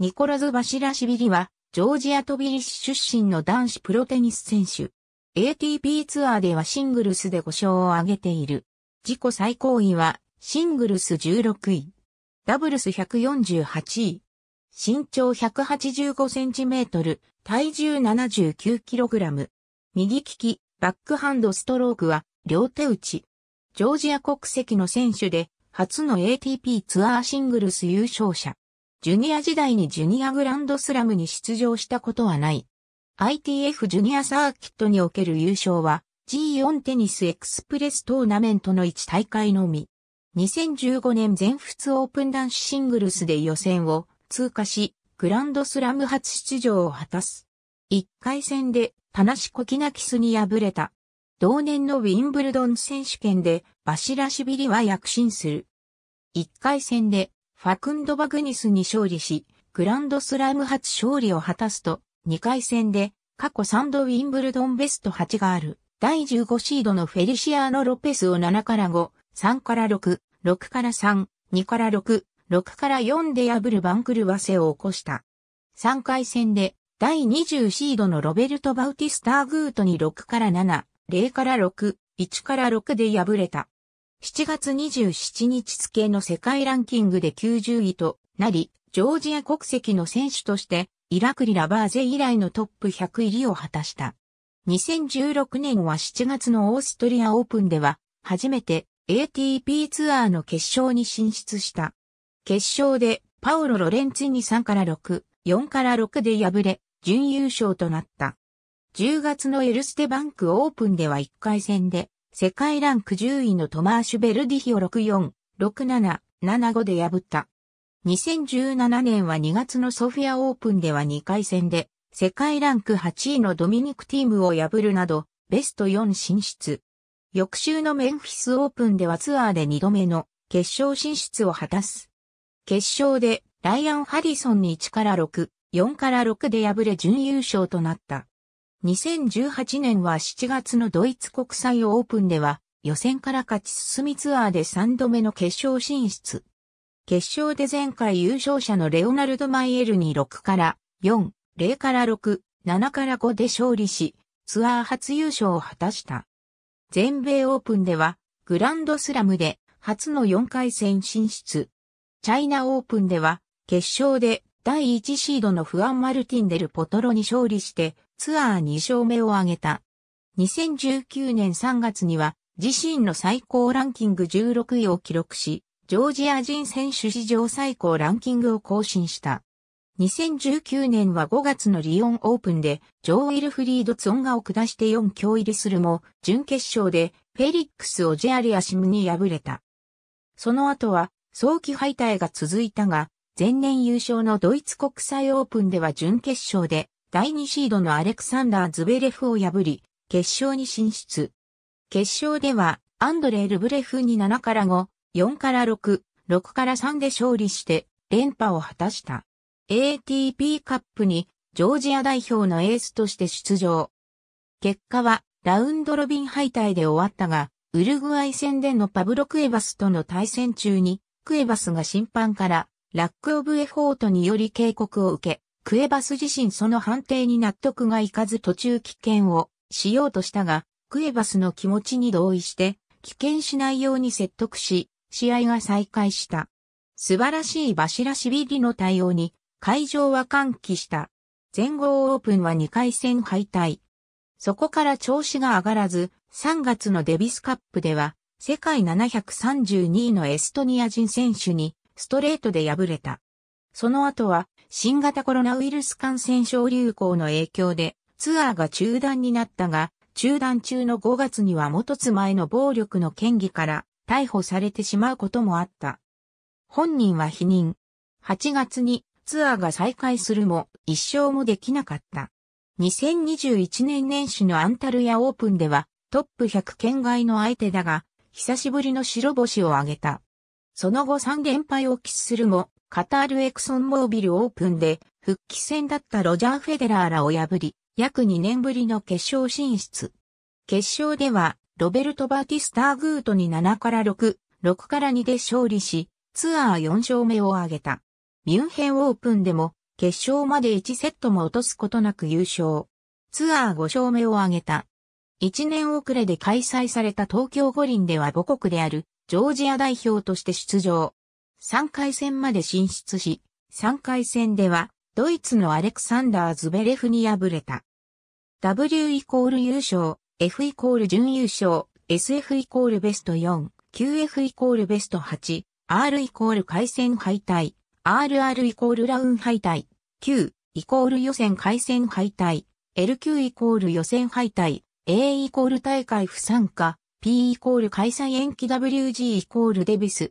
ニコラズ・バシラシビリは、ジョージア・トビリシ出身の男子プロテニス選手。ATP ツアーではシングルスで5勝を挙げている。自己最高位は、シングルス16位。ダブルス148位。身長185センチメートル、体重79キログラム。右利き、バックハンドストロークは、両手打ち。ジョージア国籍の選手で、初の ATP ツアーシングルス優勝者。ジュニア時代にジュニアグランドスラムに出場したことはない。ITF ジュニアサーキットにおける優勝は G4 テニスエクスプレストーナメントの1大会のみ。2015年全仏オープン男子シングルスで予選を通過し、グランドスラム初出場を果たす。1回戦でタナシコキナキスに敗れた。同年のウィンブルドン選手権でバシラシビリは躍進する。1回戦でファクンド・バグニスに勝利し、グランドスラム初勝利を果たすと、2回戦で過去3度ウィンブルドンベスト8がある、第15シードのフェリシアーノ・ロペスを7から5、3から6、6から3、2から6、6から4で破る番狂わせを起こした。3回戦で、第20シードのロベルト・バウティスター・グートに6から7、0から6、1から6で敗れた。7月27日付の世界ランキングで90位となり、ジョージア国籍の選手として、イラクリ・ラバーゼ以来のトップ100入りを果たした。2016年は7月のオーストリアオープンでは、初めて ATP ツアーの決勝に進出した。決勝でパオロ・ロレンツィに3から6、4から6で敗れ、準優勝となった。10月のエルステバンクオープンでは1回戦で世界ランク10位のトマーシュ・ベルディヒを64、67、75で破った。2017年は2月のソフィアオープンでは2回戦で、世界ランク8位のドミニクティームを破るなど、ベスト4進出。翌週のメンフィスオープンではツアーで2度目の決勝進出を果たす。決勝でライアン・ハリソンに1から6、4から6で敗れ準優勝となった。2018年は7月のドイツ国際オープンでは、予選から勝ち進みツアーで3度目の決勝進出。決勝で前回優勝者のレオナルド・マイエルに6から4、0から6、7から5で勝利し、ツアー初優勝を果たした。全米オープンでは、グランドスラムで初の4回戦進出。チャイナオープンでは、決勝で第1シードのフアン・マルティンデル・ポトロに勝利して、ツアー2勝目を挙げた。2019年3月には自身の最高ランキング16位を記録し、ジョージア人選手史上最高ランキングを更新した。2019年は5月のリオンオープンで、ジョー・ウィルフリード・ツォンガを下して4強入りするも、準決勝でフェリックス・オジェアリアシムに敗れた。その後は、早期敗退が続いたが、前年優勝のドイツ国際オープンでは準決勝で、第2シードのアレクサンダー・ズベレフを破り、決勝に進出。決勝では、アンドレルブレフに7から5、4から6、6から3で勝利して、連覇を果たした。ATP カップに、ジョージア代表のエースとして出場。結果は、ラウンドロビン敗退で終わったが、ウルグアイ戦でのパブロ・クエバスとの対戦中に、クエバスが審判から、ラック・オブ・エフォートにより警告を受け、クエバス自身その判定に納得がいかず途中棄権をしようとしたが、クエバスの気持ちに同意して、棄権しないように説得し、試合が再開した。素晴らしい柱しびりの対応に、会場は歓喜した。全豪オープンは2回戦敗退。そこから調子が上がらず、3月のデビスカップでは、世界732位のエストニア人選手に、ストレートで敗れた。その後は新型コロナウイルス感染症流行の影響でツアーが中断になったが、中断中の5月には元妻への暴力の嫌疑から逮捕されてしまうこともあった。本人は否認。8月にツアーが再開するも一生もできなかった。2021年年始のアンタルヤオープンではトップ100圏外の相手だが、久しぶりの白星を挙げた。その後3連敗を喫するも、カタールエクソンモービルオープンで復帰戦だったロジャー・フェデラーらを破り、約2年ぶりの決勝進出。決勝では、ロベルト・バーティスター・グートに7から6、6から2で勝利し、ツアー4勝目を挙げた。ミュンヘンオープンでも、決勝まで1セットも落とすことなく優勝。ツアー5勝目を挙げた。1年遅れで開催された東京五輪では母国であるジョージア代表として出場。3回戦まで進出し、3回戦では、ドイツのアレクサンダー・ズベレフに敗れた。W イコール優勝、F イコール準優勝、SF イコールベスト4、QF イコールベスト8、R イコール回戦敗退、RR イコールラウン敗退、Q イコール予選回戦敗退、LQ イコール予選敗退、A イコール大会不参加、P イコール開催延期 WG イコールデビス、